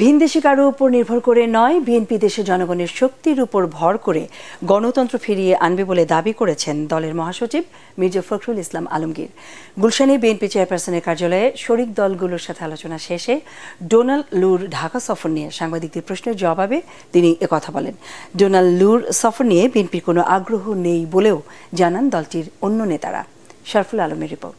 ভিনদেশি কারো উপর নির্ভর করে নয় বিএনপি দেশে জনগণের শক্তির উপর ভর করে গণতন্ত্র ফিরিয়ে আনবে বলে দাবি করেছেন দলের মহাসচিব মির্জা ফখরুল ইসলাম আলমগীর গুলশানে বিএনপি চেয়ারপারসনের কার্যালয়ে শরিক দলগুলোর সাথে আলোচনা শেষে ডোনাল্ড লুর ঢাকা সফর নিয়ে সাংবাদিকদের প্রশ্নের জবাবে তিনি একথা বলেন ডোনাল্ড লুর সফর নিয়ে বিএনপির কোনো আগ্রহ নেই বলেও জানান দলটির অন্য নেতারা শরফুল আলমের রিপোর্ট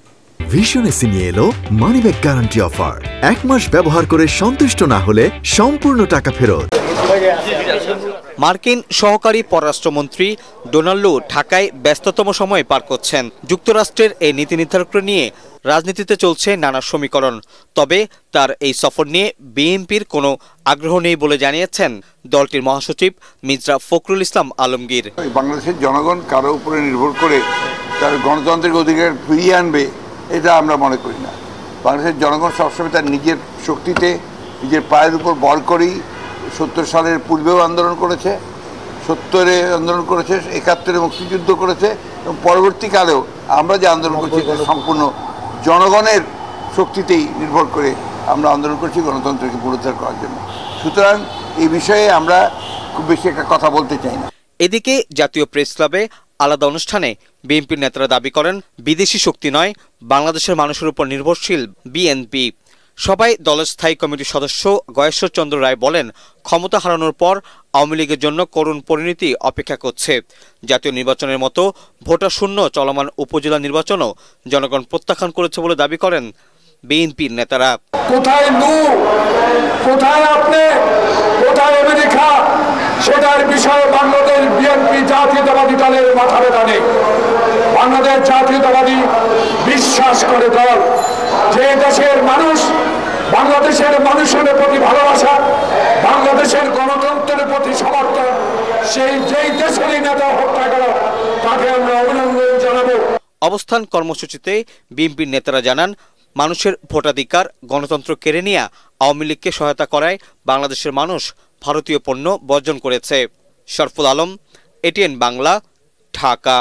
ভীষণ এসি নিয়ে এলো মানিব্যাগ গ্যারান্টি অফার এক মাস ব্যবহার করে সন্তুষ্ট না হলে সম্পূর্ণ টাকা ফেরত মার্কিন সহকারী পররাষ্ট্রমন্ত্রী ডোনাল্ড লু ঢাকায় ব্যস্ততম সময় পার করছেন যুক্তরাষ্ট্রের এই নীতি নির্ধারকরা নিয়ে রাজনীতিতে চলছে নানা সমীকরণ তবে তার এই সফর নিয়ে বিএনপির কোনো আগ্রহ নেই বলে জানিয়েছেন দলটির মহাসচিব মির্জা ফখরুল ইসলাম আলমগীর বাংলাদেশের জনগণ কারো উপরে নির্ভর করে তার গণতান্ত্রিক অধিকার ফিরিয়ে আনবে এটা আমরা মনে করি না বাংলাদেশের জনগণ সবসময় তার নিজের শক্তিতে নিজের পায়ের উপর বল করেই সত্তর সালের পূর্বেও আন্দোলন করেছে সত্তরে আন্দোলন করেছে একাত্তরে মুক্তিযুদ্ধ করেছে এবং পরবর্তীকালেও আমরা যে আন্দোলন করছি সম্পূর্ণ জনগণের শক্তিতেই নির্ভর করে আমরা আন্দোলন করছি গণতন্ত্রকে পুনরুদ্ধার করার জন্য সুতরাং এই বিষয়ে আমরা খুব বেশি একটা কথা বলতে চাই না এদিকে জাতীয় প্রেস ক্লাবে আলাদা অনুষ্ঠানে বিএনপির নেতারা দাবি করেন বিদেশি শক্তি নয় বাংলাদেশের মানুষের উপর নির্ভরশীল বিএনপি সবাই দলের স্থায়ী কমিটির সদস্য গয়েশ্বরচন্দ্র রায় বলেন ক্ষমতা হারানোর পর আওয়ামী লীগের জন্য করুণ পরিণতি অপেক্ষা করছে জাতীয় নির্বাচনের মতো ভোটার শূন্য চলমান উপজেলা নির্বাচনও জনগণ প্রত্যাখ্যান করেছে বলে দাবি করেন বিএনপির নেতারা কোথায় কোথায় আপনি কোথায় আমেরিকা সেটার বিষয়ে বাংলাদেশ বিএনপি জাতীয়তাবাদী দলের মাথা ব্যথা নেই বাংলাদেশ জাতীয়তাবাদী বিশ্বাস করে দল যে দেশের মানুষ বাংলাদেশের মানুষের প্রতি ভালোবাসা বাংলাদেশের গণতন্ত্রের প্রতি সমর্থন সেই যেই দেশেরই নেতা হত্যা করো তাকে আমরা অভিনন্দন জানাবো অবস্থান কর্মসূচিতে বিএনপির নেতারা জানান মানুষের ভোটাধিকার গণতন্ত্র কেড়ে নিয়ে আওয়ামী লীগকে সহায়তা করায় বাংলাদেশের মানুষ ভারতীয় পণ্য বর্জন করেছে শরফুল আলম এটিএন বাংলা ঢাকা